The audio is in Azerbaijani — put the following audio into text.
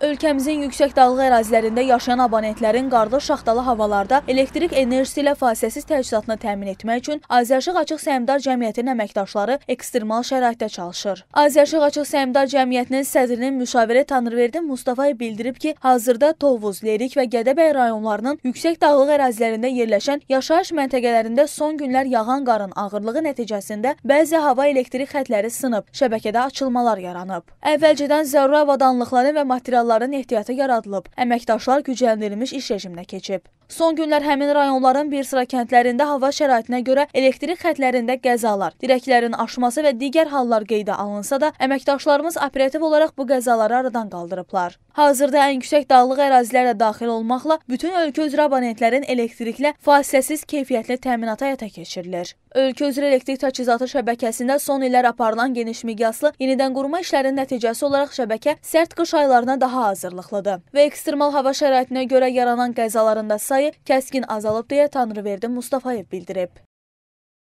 Ölkəmizin yüksək dalğı ərazilərində yaşayan abonentlərin qarlı şaxtalı havalarda elektrik enerjisi ilə fasiləsiz təchizatını təmin etmək üçün Azərşıq Açıq Səhmdar Cəmiyyətinin əməkdaşları ekstremal şəraitdə çalışır. Azərşıq Açıq Səhmdar Cəmiyyətinin sədrinin müşaviri Tanrıverdi Mustafayev bildirib ki, hazırda Tovuz, Lerik və Gədəbəy rayonlarının yüksək dağlıq ərazilərində yerləşən yaşayış məntəqələrində son günlər yağan qarın ağırlığı nəticəsində bəzi hava elektrik xətləri sınıb, şəbəkədə açılmalar yaranıb. Əvvəlcədən zəruri avadanlıqların və materialların fəalların ehtiyatı yaradılıb, əməkdaşlar gücləndirilmiş iş rejiminə keçib. Son günlər həmin rayonların bir sıra kəndlərində hava şəraitinə görə elektrik xətlərində qəzalar, dirəklərin aşması və digər hallar qeydə alınsa da, əməkdaşlarımız operativ olaraq bu qəzaları aradan qaldırıblar. Hazırda ən yüksək dağlıq ərazilərə daxil olmaqla bütün ölkə üzrə abonentlərin elektriklə fasiləsiz keyfiyyətli təminata həyata keçirilir. Ölkə üzrə elektrik təchizatı şəbəkəsində son illər aparılan geniş miqyaslı yenidən qurma işlərinin nəticəsi olaraq şəbəkə sərt qış aylarına daha hazırlıqlıdır və ekstremal hava şəraitinə görə yaranan qəzalarında sayı sayı kəskin azalıb deyə Tanrıverdi Mustafayev bildirib.